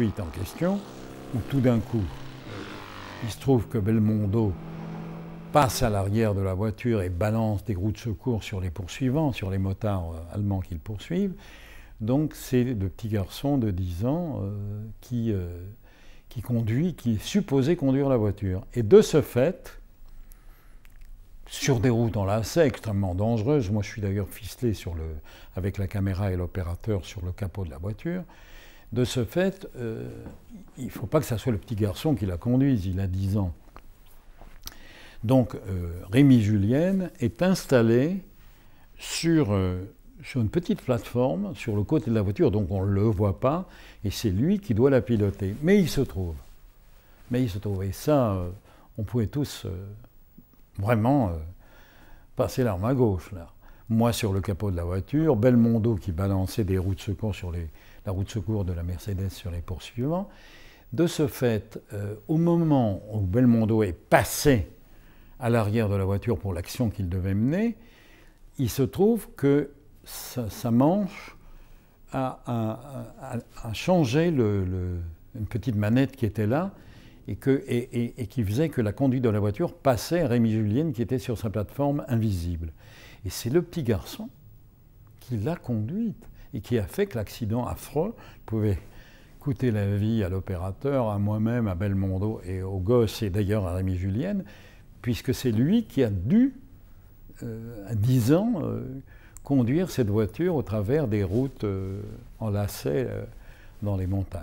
en question, où tout d'un coup, il se trouve que Belmondo passe à l'arrière de la voiture et balance des roues de secours sur les poursuivants, sur les motards euh, allemands qu'ils poursuivent. Donc c'est le petit garçon de 10 ans euh, qui, euh, qui conduit, qui est supposé conduire la voiture. Et de ce fait, sur des routes en lacets extrêmement dangereuses, moi je suis d'ailleurs ficelé sur le, avec la caméra et l'opérateur sur le capot de la voiture, de ce fait, euh, il ne faut pas que ce soit le petit garçon qui la conduise, il a 10 ans. Donc euh, Rémi Julienne est installé sur, euh, sur, une petite plateforme sur le côté de la voiture, donc on ne le voit pas, et c'est lui qui doit la piloter. Mais il se trouve. Mais il se trouve. Et ça, on pouvait tous vraiment passer l'arme à gauche là moi sur le capot de la voiture, Belmondo qui balançait des roues de secours sur la roue de secours de la Mercedes sur les poursuivants. De ce fait, euh, au moment où Belmondo est passé à l'arrière de la voiture pour l'action qu'il devait mener, il se trouve que sa, manche a, changé une petite manette qui était là, et, qui faisait que la conduite de la voiture passait à Rémi Julienne qui était sur sa plateforme invisible. Et c'est le petit garçon qui l'a conduite et qui a fait que l'accident affreux pouvait coûter la vie à l'opérateur, à moi-même, à Belmondo et au gosse et d'ailleurs à Rémi Julienne, puisque c'est lui qui a dû, euh, à 10 ans, euh, conduire cette voiture au travers des routes en euh, enlacées dans les montagnes.